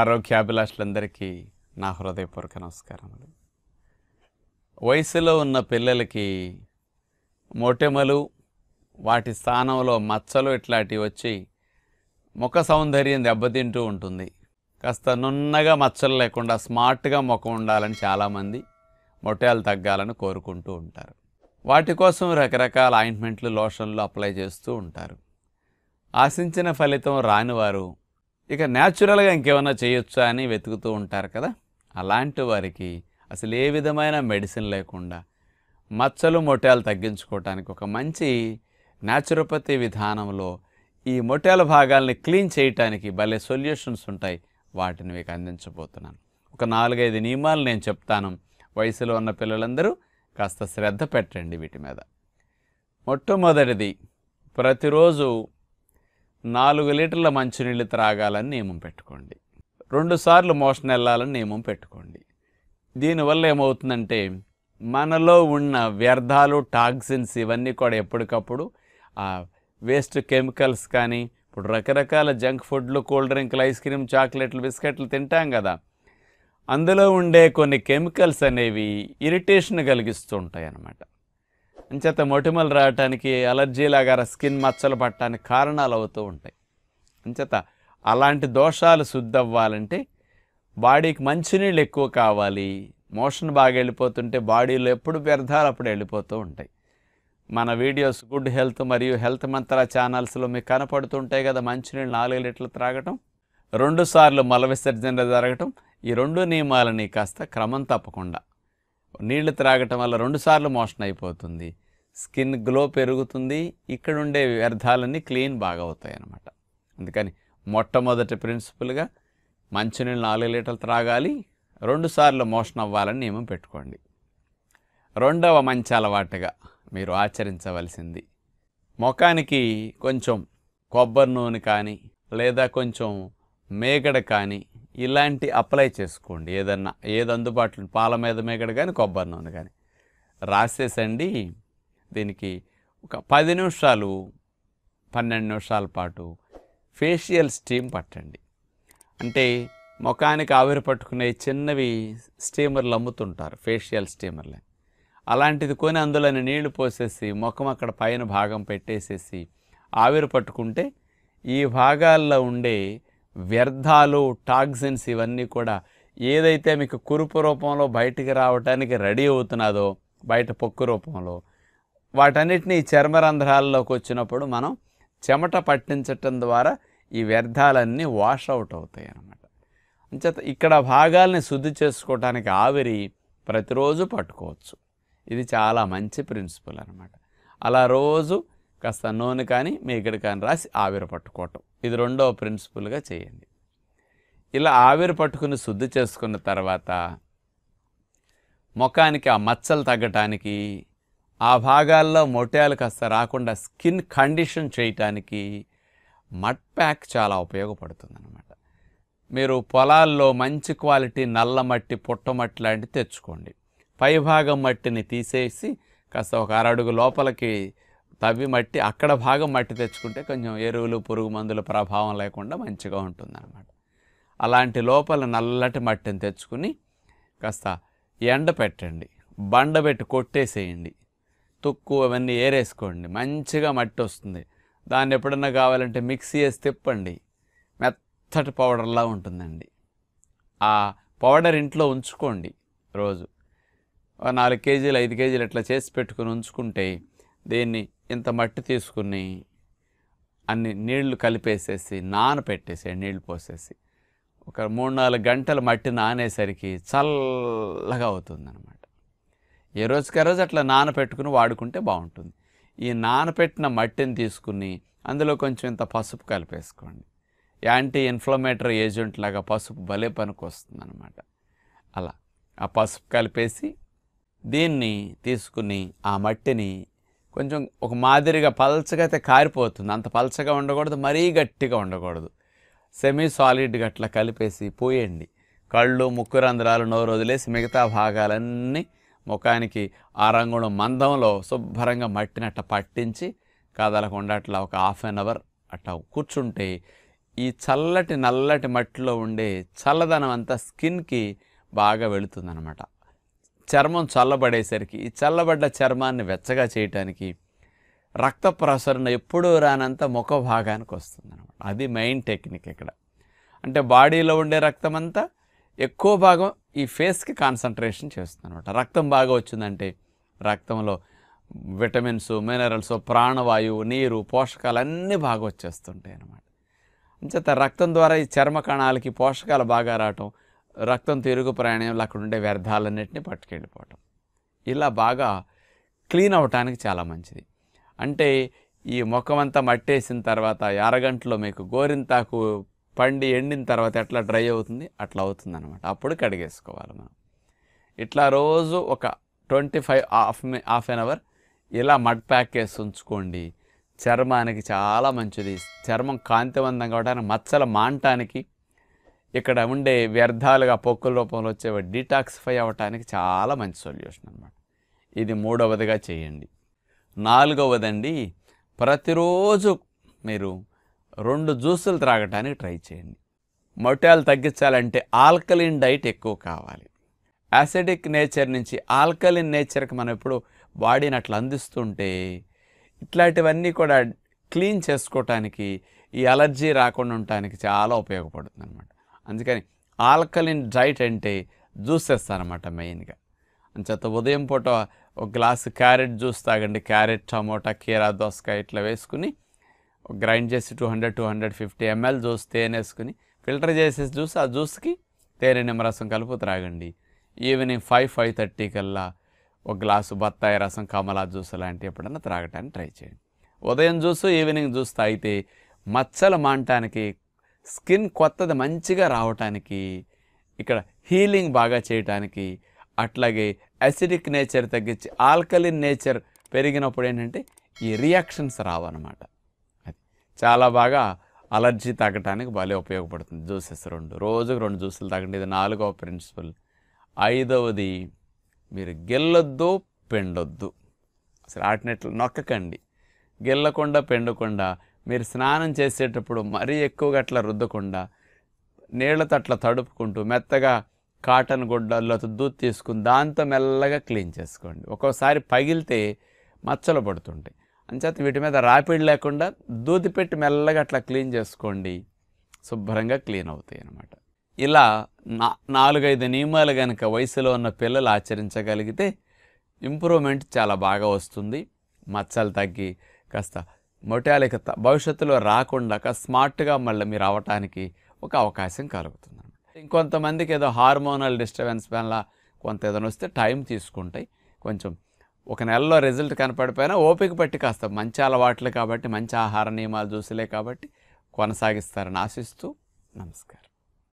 ఆరోగ్యాభిలాషులందరికీ నా హృదయపూర్వక నమస్కారములు వయసులో ఉన్న పిల్లలకి మొటెమలు వాటి స్థానంలో మచ్చలు ఇట్లాంటివి వచ్చి ముఖ సౌందర్యం దెబ్బతింటూ ఉంటుంది కాస్త నున్నగా మచ్చలు లేకుండా స్మార్ట్గా ముఖం ఉండాలని చాలామంది మొటాలు తగ్గాలని కోరుకుంటూ ఉంటారు వాటి కోసం రకరకాల ఆయింట్మెంట్లు లోషన్లు అప్లై చేస్తూ ఉంటారు ఆశించిన ఫలితం రానివారు ఇక న్యాచురల్గా ఇంకేమైనా చేయొచ్చా అని వెతుకుతూ ఉంటారు కదా అలాంటి వారికి అసలు ఏ విధమైన మెడిసిన్ లేకుండా మచ్చలు మొట్యాలు తగ్గించుకోవటానికి ఒక మంచి న్యాచురోపతి విధానంలో ఈ మొట్యాల భాగాల్ని క్లీన్ చేయటానికి భలే సొల్యూషన్స్ ఉంటాయి వాటిని మీకు అందించబోతున్నాను ఒక నాలుగైదు నియమాలు నేను చెప్తాను వయసులో ఉన్న పిల్లలందరూ కాస్త శ్రద్ధ పెట్టండి వీటి మీద మొట్టమొదటిది ప్రతిరోజు నాలుగు లీటర్ల మంచినీళ్ళు త్రాగాలని నియమం పెట్టుకోండి రెండుసార్లు మోషన్ వెళ్ళాలని నియమం పెట్టుకోండి దీనివల్ల ఏమవుతుందంటే మనలో ఉన్న వ్యర్థాలు టాక్సిన్స్ ఇవన్నీ కూడా ఎప్పటికప్పుడు ఆ వేస్ట్ కెమికల్స్ కానీ ఇప్పుడు రకరకాల జంక్ ఫుడ్లు కూల్ డ్రింక్లు ఐస్ క్రీమ్ చాక్లెట్లు బిస్కెట్లు తింటాం కదా అందులో ఉండే కొన్ని కెమికల్స్ అనేవి ఇరిటేషన్ కలిగిస్తూ ఉంటాయి అన్నమాట అంచేత మొటిమలు రావటానికి అలర్జీ లాగా స్కిన్ మచ్చలు పట్టడానికి కారణాలు అవుతూ ఉంటాయి అంచేత అలాంటి దోషాలు శుద్ధవ్వాలంటే బాడీకి మంచినీళ్ళు ఎక్కువ కావాలి మోషన్ బాగా వెళ్ళిపోతుంటే బాడీలో ఎప్పుడు వ్యర్థాలు అప్పుడు వెళ్ళిపోతూ ఉంటాయి మన వీడియోస్ గుడ్ హెల్త్ మరియు హెల్త్ మంత్ర ఛానల్స్లో మీకు కనపడుతుంటాయి కదా మంచినీళ్ళు నాలుగు లీటర్లు త్రాగటం రెండుసార్లు మల విసర్జన జరగటం ఈ రెండు నియమాలని కాస్త క్రమం తప్పకుండా నీళ్లు త్రాగటం వల్ల రెండుసార్లు మోషన్ అయిపోతుంది స్కిన్ గ్లో పెరుగుతుంది ఇక్కడ ఉండే వ్యర్థాలన్నీ క్లీన్ బాగా అవుతాయి అన్నమాట అందుకని మొట్టమొదటి ప్రిన్సిపల్గా మంచినీళ్ళు నాలుగు లీటర్లు త్రాగాలి రెండుసార్లు మోషన్ అవ్వాలని నియమం పెట్టుకోండి రెండవ మంచి అలవాటుగా మీరు ఆచరించవలసింది ముఖానికి కొంచెం కొబ్బరి నూనె కానీ లేదా కొంచెం మేగడ కానీ ఇలాంటి అప్లై చేసుకోండి ఏదన్నా ఏది అందుబాటులో పాల మీద మేకడ కానీ కొబ్బరి నూనె కానీ రాసేసండి దీనికి ఒక పది నిమిషాలు పన్నెండు నిమిషాల పాటు ఫేషియల్ స్టీమ్ పట్టండి అంటే ముఖానికి ఆవిరి పట్టుకునే చిన్నవి స్టీమర్లు అమ్ముతుంటారు ఫేషియల్ స్టీమర్లు అలాంటిది కొని అందులో నీళ్లు పోసేసి ముఖం అక్కడ పైన భాగం పెట్టేసేసి ఆవిరి పట్టుకుంటే ఈ భాగాల్లో ఉండే వ్యర్థాలు టాక్సిన్స్ ఇవన్నీ కూడా ఏదైతే మీకు కురుపు రూపంలో బయటికి రావడానికి రెడీ అవుతున్నదో బయట పొక్కు రూపంలో వాటన్నిటిని చర్మరంధ్రాల్లోకి వచ్చినప్పుడు మనం చెమట పట్టించటం ద్వారా ఈ వ్యర్థాలన్నీ వాష్ అవుట్ అవుతాయి అన్నమాట అంచేత ఇక్కడ భాగాల్ని శుద్ధి చేసుకోవటానికి ఆవిరి ప్రతిరోజు పట్టుకోవచ్చు ఇది చాలా మంచి ప్రిన్సిపల్ అనమాట అలా రోజు కాస్త నూనె కానీ మీ ఇక్కడికి కానీ రాసి ఆవిరి పట్టుకోవటం ఇది రెండవ ప్రిన్సిపల్గా చేయండి ఇలా ఆవిరి పట్టుకుని శుద్ధి చేసుకున్న తర్వాత ముఖానికి ఆ మచ్చలు తగ్గటానికి ఆ భాగాల్లో మొట్టాలు కాస్త రాకుండా స్కిన్ కండిషన్ చేయటానికి మడ్ ప్యాక్ చాలా ఉపయోగపడుతుందన్నమాట మీరు పొలాల్లో మంచి క్వాలిటీ నల్ల మట్టి పుట్టమట్టి లాంటివి తెచ్చుకోండి పైభాగం మట్టిని తీసేసి కాస్త ఒక అరడుగు లోపలికి తవ్వి మట్టి అక్కడ భాగం మట్టి తెచ్చుకుంటే కొంచెం ఎరువులు పురుగు మందుల ప్రభావం లేకుండా మంచిగా ఉంటుందన్నమాట అలాంటి లోపల నల్లటి మట్టిని తెచ్చుకుని కాస్త ఎండ పెట్టండి బండ పెట్టి కొట్టేసేయండి తుక్కు అవన్నీ ఏరేసుకోండి మంచిగా మట్టి వస్తుంది దాన్ని ఎప్పుడన్నా కావాలంటే మిక్సీ వేసి తిప్పండి మెత్తటి పౌడర్లా ఉంటుందండి ఆ పౌడర్ ఇంట్లో ఉంచుకోండి రోజు నాలుగు కేజీలు ఐదు కేజీలు ఇట్లా చేసి పెట్టుకుని ఉంచుకుంటే దీన్ని ఇంత మట్టి తీసుకుని అన్ని నీళ్లు కలిపేసేసి నానపెట్టేసి నీళ్లు పోసేసి ఒక మూడు నాలుగు గంటలు మట్టి నానేసరికి చల్లగా అవుతుంది అనమాట ఏ రోజుకి రోజు అట్లా నానపెట్టుకుని వాడుకుంటే బాగుంటుంది ఈ నానపెట్టిన మట్టిని తీసుకుని అందులో కొంచెం ఇంత పసుపు కలిపేసుకోండి యాంటీ ఇన్ఫ్లమేటరీ ఏజెంట్ లాగా పసుపు భలే పనికి వస్తుంది అనమాట అలా ఆ పసుపు కలిపేసి దీన్ని తీసుకుని ఆ మట్టిని కొంచెం ఒక మాదిరిగా పల్చగా అయితే కారిపోతుంది అంత పల్చగా ఉండకూడదు మరీ గట్టిగా ఉండకూడదు సెమీ సాలిడ్గా అట్లా కలిపేసి పోయండి కళ్ళు ముక్కు రంధ్రాలు నోరు వదిలేసి మిగతా భాగాలన్నీ ముఖానికి ఆ రంగుణం మందంలో శుభ్రంగా మట్టినట్ట పట్టించి కదలకుండా అట్లా ఒక హాఫ్ అన్ అవర్ అట్లా కూర్చుంటే ఈ చల్లటి నల్లటి మట్టిలో ఉండే చల్లదనం అంతా స్కిన్కి బాగా వెళుతుందనమాట చర్మం చల్లబడేసరికి ఈ చల్లబడ్డ చర్మాన్ని వెచ్చగా చేయటానికి రక్త ప్రసరణ ఎప్పుడూ రానంత ముఖ భాగానికి వస్తుంది అనమాట అది మెయిన్ టెక్నిక్ ఇక్కడ అంటే బాడీలో ఉండే రక్తం అంతా ఎక్కువ భాగం ఈ ఫేస్కి కాన్సన్ట్రేషన్ చేస్తుంది అనమాట రక్తం బాగా వచ్చిందంటే రక్తంలో విటమిన్స్ మినరల్స్ ప్రాణవాయువు నీరు పోషకాలు అన్నీ బాగా వచ్చేస్తుంటాయి అనమాట అంచేత రక్తం ద్వారా ఈ చర్మ కణాలకి పోషకాలు బాగా రావటం రక్తం తిరుగు ప్రయాణంలో అక్కడ ఉండే వ్యర్థాలన్నింటినీ పట్టుకెళ్ళిపోవటం ఇలా బాగా క్లీన్ అవ్వటానికి చాలా మంచిది అంటే ఈ అంతా మట్టేసిన తర్వాత అరగంటలో మీకు గోరింతాకు పండి ఎండిన తర్వాత ఎట్లా డ్రై అవుతుంది అట్లా అవుతుంది అనమాట అప్పుడు కడిగేసుకోవాలి మనం ఇట్లా రోజు ఒక twenty five half half an hour ఇలా మడ్ ప్యాక్ వేసి ఉంచుకోండి చర్మానికి చాలా మంచిది చర్మం కాంతివంతంగా అవడానికి మచ్చల మాంటానికి ఇక్కడ ఉండే వ్యర్థాలుగా పొక్కుల రూపంలో వచ్చేవి డీటాక్సిఫై అవ్వటానికి చాలా మంచి సొల్యూషన్ అనమాట ఇది మూడవదిగా చేయండి నాలుగవదండి ప్రతిరోజు మీరు రెండు జ్యూసులు త్రాగటానికి ట్రై చేయండి మొటాలు తగ్గించాలంటే ఆల్కలిన్ డైట్ ఎక్కువ కావాలి యాసిడిక్ నేచర్ నుంచి ఆల్కలిన్ నేచర్కి మనం ఎప్పుడు బాడీని అట్లా అందిస్తుంటే ఇట్లాంటివన్నీ కూడా క్లీన్ చేసుకోవటానికి ఈ అలర్జీ రాకుండా ఉండటానికి చాలా ఉపయోగపడుతుంది అనమాట అందుకని ఆల్కలిన్ డైట్ అంటే జ్యూస్ చేస్తారన్నమాట మెయిన్గా అంచేత ఉదయం పూట ఒక గ్లాసు క్యారెట్ జ్యూస్ తాగండి క్యారెట్ టమోటా కీరా దోసకాయ ఇట్లా వేసుకుని గ్రైండ్ చేసి two hundred two hundred fifty ML juice తేనె వేసుకుని ఫిల్టర్ చేసే జ్యూస్ ఆ జ్యూస్కి తేనె నిమ్మరసం కలుపు త్రాగండి ఈవినింగ్ ఫైవ్ ఫైవ్ థర్టీ కల్లా ఒక గ్లాసు బత్తాయి రసం కమలా జ్యూస్ లాంటివి ఎప్పుడన్నా త్రాగటానికి ట్రై చేయండి ఉదయం జ్యూస్ ఈవినింగ్ జ్యూస్ తాగితే మచ్చలు మాంటానికి స్కిన్ కొత్తది మంచిగా రావటానికి ఇక్కడ హీలింగ్ బాగా చేయటానికి అట్లాగే అసిడిక్ నేచర్ తగ్గించి ఆల్కలిన్ నేచర్ పెరిగినప్పుడు ఏంటంటే ఈ రియాక్షన్స్ రావన్నమాట అది చాలా బాగా అలర్జీ తగ్గటానికి భలే ఉపయోగపడుతుంది జ్యూసెస్ రెండు రోజుకు రెండు జ్యూసులు తాగండి ఇది నాలుగవ ప్రిన్సిపల్ ఐదవది మీరు గెల్లొద్దు పెండొద్దు అసలు ఆటినట్లు నొక్కకండి గెల్లకుండా పెండకుండా మీరు స్నానం చేసేటప్పుడు మరీ ఎక్కువగా అట్లా రుద్దకుండా నీళ్ళతో అట్లా తడుపుకుంటూ మెత్తగా కాటన్ గుడ్డలతో దూత్ తీసుకుని దాంతో మెల్లగా క్లీన్ చేసుకోండి ఒక్కోసారి పగిలితే మచ్చలు పడుతుంటాయి అంచేత వీటి మీద రాపిడ్ లేకుండా దూతి పెట్టి మెల్లగా అట్లా క్లీన్ చేసుకోండి శుభ్రంగా క్లీన్ అవుతాయి అన్నమాట ఇలా నా నాలుగైదు నియమాలు కనుక వయసులో ఉన్న పిల్లలు ఆచరించగలిగితే ఇంప్రూవ్మెంట్ చాలా బాగా వస్తుంది మచ్చలు తగ్గి కాస్త మొటాలికత భవిష్యత్తులో రాకుండా స్మార్ట్గా మళ్ళీ మీరు అవటానికి ఒక అవకాశం కలుగుతుంది ఇంకొంతమందికి ఏదో హార్మోనల్ డిస్టర్బెన్స్ వల్ల కొంత ఏదైనా వస్తే టైం తీసుకుంటాయి కొంచెం ఒక నెలలో రిజల్ట్ కనపడిపోయినా ఓపిక పట్టి కాస్త మంచి అలవాట్లు కాబట్టి మంచి ఆహార నియమాలు చూసిలే కాబట్టి కొనసాగిస్తారని ఆశిస్తూ నమస్కారం